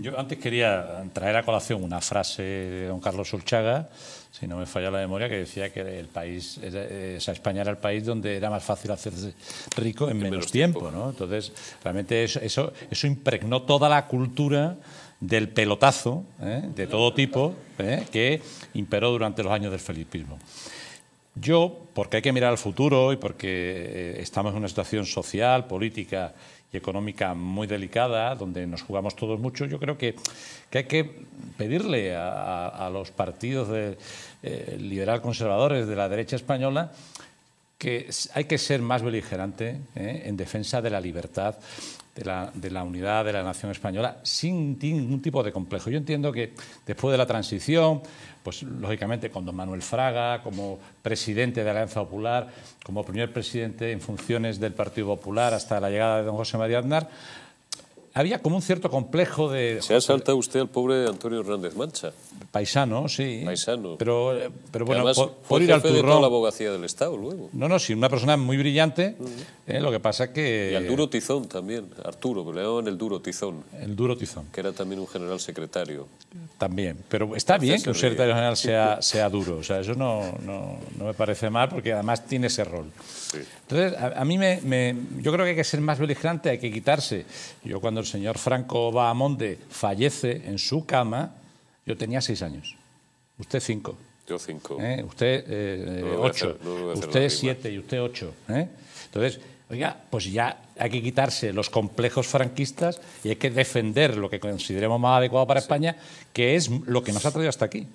Yo antes quería traer a colación una frase de don Carlos Urchaga, si no me falla la memoria, que decía que el país, España era el país donde era más fácil hacerse rico en, menos, tiempo, ¿no? Entonces, realmente eso, eso, impregnó toda la cultura del pelotazo, ¿eh? de todo tipo, ¿eh? que imperó durante los años del felipismo. Yo, porque hay que mirar al futuro y porque eh, estamos en una situación social, política económica muy delicada, donde nos jugamos todos mucho, yo creo que, hay que pedirle a, los partidos eh, liberal-conservadores de la derecha española que hay que ser más beligerante ¿eh? en defensa de la libertad, de la, unidad de la nación española, sin ningún tipo de complejo. Yo entiendo que después de la transición, pues lógicamente con don Manuel Fraga como presidente de Alianza Popular, como primer presidente en funciones del Partido Popular hasta la llegada de don José María Aznar, había como un cierto complejo de... Se ha saltado usted al pobre Antonio Hernández Mancha. Paisano, sí. Paisano. Pero, eh, pero bueno, por, ir al turrón. la abogacía del Estado luego. No, no, sí, una persona muy brillante. Eh, lo que pasa que. Y al duro tizón también, Arturo, pero le el duro tizón. El duro tizón. Que era también un general secretario. También, pero está bien que un secretario general sea, sea duro, o sea, eso no, no, no, me parece mal porque además tiene ese rol. Entonces, a, mí me, me, Yo creo que hay que ser más beligerante, hay que quitarse. Yo cuando el señor Franco Bahamonde fallece en su cama yo tenía seis años, usted cinco. Yo cinco. ¿Eh? Usted eh, ocho, usted siete y usted ocho. ¿eh? Entonces, oiga, pues ya hay que quitarse los complejos franquistas y hay que defender lo que consideremos más adecuado para España, que es lo que nos ha traído hasta aquí.